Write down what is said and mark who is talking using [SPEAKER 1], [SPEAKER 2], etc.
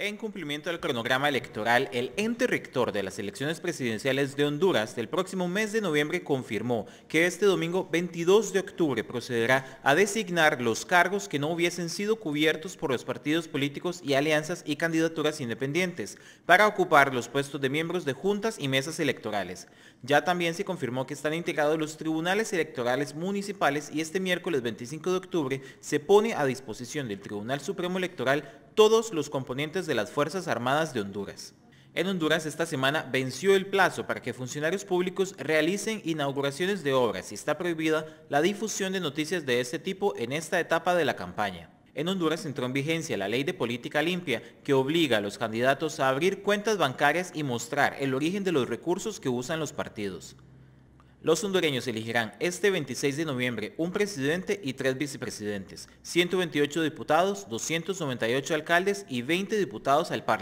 [SPEAKER 1] En cumplimiento del cronograma electoral, el ente rector de las elecciones presidenciales de Honduras del próximo mes de noviembre confirmó que este domingo 22 de octubre procederá a designar los cargos que no hubiesen sido cubiertos por los partidos políticos y alianzas y candidaturas independientes para ocupar los puestos de miembros de juntas y mesas electorales. Ya también se confirmó que están integrados los tribunales electorales municipales y este miércoles 25 de octubre se pone a disposición del Tribunal Supremo Electoral todos los componentes de las Fuerzas Armadas de Honduras. En Honduras esta semana venció el plazo para que funcionarios públicos realicen inauguraciones de obras y está prohibida la difusión de noticias de este tipo en esta etapa de la campaña. En Honduras entró en vigencia la ley de política limpia que obliga a los candidatos a abrir cuentas bancarias y mostrar el origen de los recursos que usan los partidos. Los hondureños elegirán este 26 de noviembre un presidente y tres vicepresidentes, 128 diputados, 298 alcaldes y 20 diputados al Par